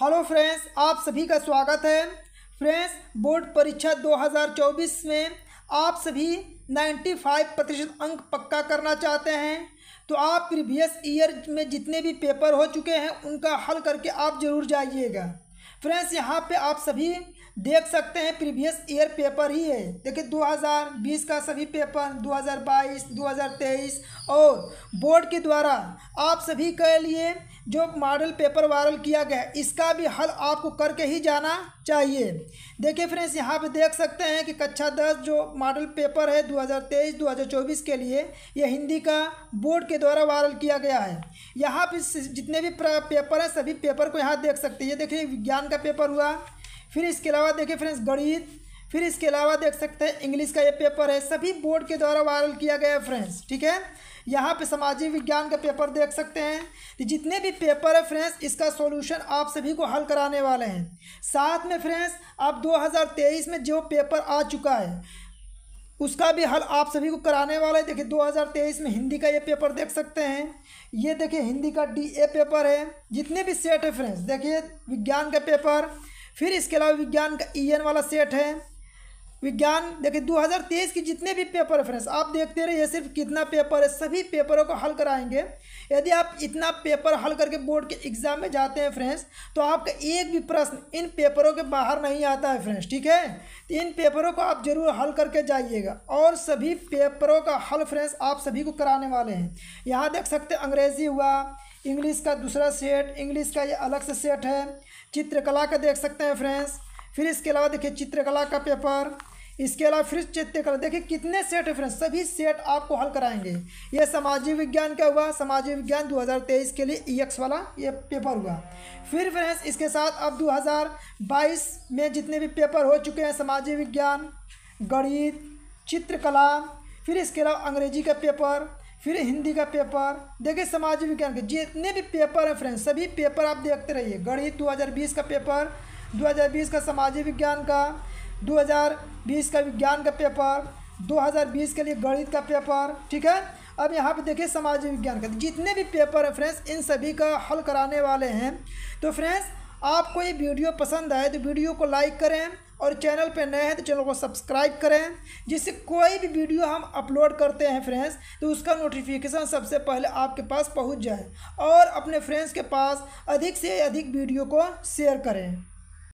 hello friends आप सभी का स्वागत है फ्रेंड्स बोर्ड परीक्षा 2024 में आप सभी 95 प्रतिशत अंक पक्का करना चाहते हैं तो आप प्रीवियस ईयर में जितने भी पेपर हो चुके हैं उनका हल करके आप ज़रूर जाइएगा फ्रेंड्स यहाँ पे आप सभी देख सकते हैं प्रीवियस ईयर पेपर ही है देखिए 2020 का सभी पेपर 2022, 2023 और बोर्ड के द्वारा आप सभी के लिए जो मॉडल पेपर वायरल किया गया इसका भी हल आपको करके ही जाना चाहिए देखिए फ्रेंड्स यहाँ पे देख सकते हैं कि कक्षा दस जो मॉडल पेपर है 2023-2024 के लिए यह हिंदी का बोर्ड के द्वारा वायरल किया गया है यहाँ पे जितने भी पेपर हैं सभी पेपर को यहाँ देख सकते हैं ये देखिए विज्ञान का पेपर हुआ फिर इसके अलावा देखिए फ्रेंड्स गणित फिर इसके अलावा देख सकते हैं इंग्लिश का ये पेपर है सभी बोर्ड के द्वारा वायरल किया गया है फ्रेंड्स ठीक है यहाँ पे सामाजिक विज्ञान का पेपर देख सकते हैं तो जितने भी पेपर है फ्रेंड्स इसका सॉल्यूशन आप सभी को हल कराने वाले हैं साथ में फ्रेंड्स अब 2023 में जो पेपर आ चुका है उसका भी हल आप सभी को कराने वाला है देखिए 2023 में हिंदी का ये पेपर देख सकते हैं ये देखिए हिंदी का डी ए पेपर है जितने भी सेट है फ्रेंड्स देखिए विज्ञान का पेपर फिर इसके अलावा विज्ञान का ई e एन वाला सेट है विज्ञान देखिए 2023 के जितने भी पेपर है फ्रेंड्स आप देखते रहे ये सिर्फ कितना पेपर है सभी पेपरों को हल कराएंगे यदि आप इतना पेपर हल करके बोर्ड के एग्ज़ाम में जाते हैं फ्रेंड्स तो आपका एक भी प्रश्न इन पेपरों के बाहर नहीं आता है फ्रेंड्स ठीक है तो इन पेपरों को आप ज़रूर हल करके जाइएगा और सभी पेपरों का हल फ्रेंड्स आप सभी को कराने वाले हैं यहाँ देख सकते अंग्रेज़ी हुआ इंग्लिश का दूसरा सेट इंग्लिश का ये अलग से सेट है चित्रकला का देख सकते हैं फ्रेंड्स फिर इसके अलावा देखिए चित्रकला का पेपर इसके अलावा फिर चैत्य तो देखिए कितने सेट फ्रेंड्स सभी सेट आपको हल कराएंगे ये सामाजिक विज्ञान का हुआ सामाजिक विज्ञान 2023 के लिए ई e एक्स वाला ये पेपर हुआ फिर फ्रेंड्स इसके साथ अब 2022 में जितने भी पेपर हो चुके हैं सामाजिक विज्ञान गणित चित्रकला फिर इसके अलावा अंग्रेजी का पेपर फिर हिंदी का पेपर देखिए सामाजिक विज्ञान के जितने भी पेपर हैं फ्रेंड्स सभी पेपर आप देखते रहिए गणित 2020 का पेपर 2020 का सामाजिक विज्ञान का 2020 का विज्ञान का पेपर 2020 के लिए गणित का पेपर ठीक है अब यहाँ पे देखिए समाज विज्ञान का जितने भी पेपर है फ्रेंड्स इन सभी का हल कराने वाले हैं तो फ्रेंड्स आपको ये वीडियो पसंद आए तो वीडियो को लाइक करें और चैनल पर नए हैं तो चैनल को सब्सक्राइब करें जिससे कोई भी वीडियो हम अपलोड करते हैं फ्रेंड्स तो उसका नोटिफिकेशन सबसे पहले आपके पास पहुंच जाए और अपने फ्रेंड्स के पास अधिक से अधिक वीडियो को शेयर करें